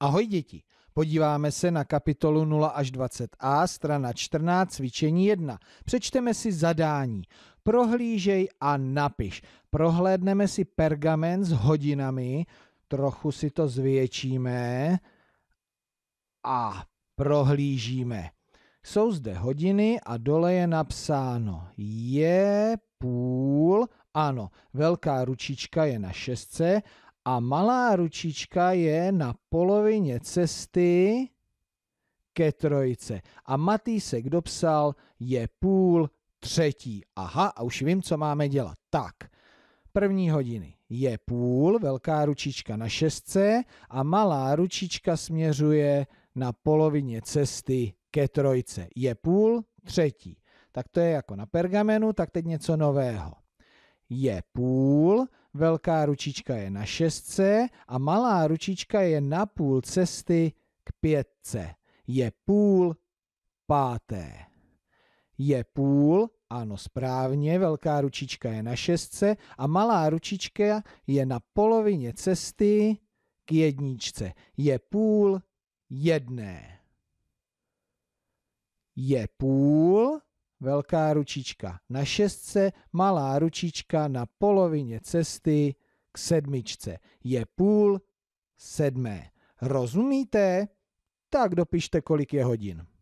Ahoj děti, podíváme se na kapitolu 0 až 20a, strana 14, cvičení 1. Přečteme si zadání. Prohlížej a napiš. Prohlédneme si pergamen s hodinami, trochu si to zvětšíme a prohlížíme. Jsou zde hodiny a dole je napsáno je půl, ano, velká ručička je na šestce a malá ručička je na polovině cesty ke trojce. A Matýsek dopsal, je půl třetí. Aha, a už vím, co máme dělat. Tak, první hodiny je půl, velká ručička na šestce a malá ručička směřuje na polovině cesty ke trojce. Je půl třetí. Tak to je jako na pergamenu, tak teď něco nového. Je půl, velká ručička je na šestce a malá ručička je na půl cesty k pětce. Je půl páté. Je půl, ano správně, velká ručička je na šestce a malá ručička je na polovině cesty k jedničce. Je půl jedné. Je půl velká ručička na šestce, malá ručička na polovině cesty k sedmičce. Je půl sedmé. Rozumíte? Tak dopište, kolik je hodin.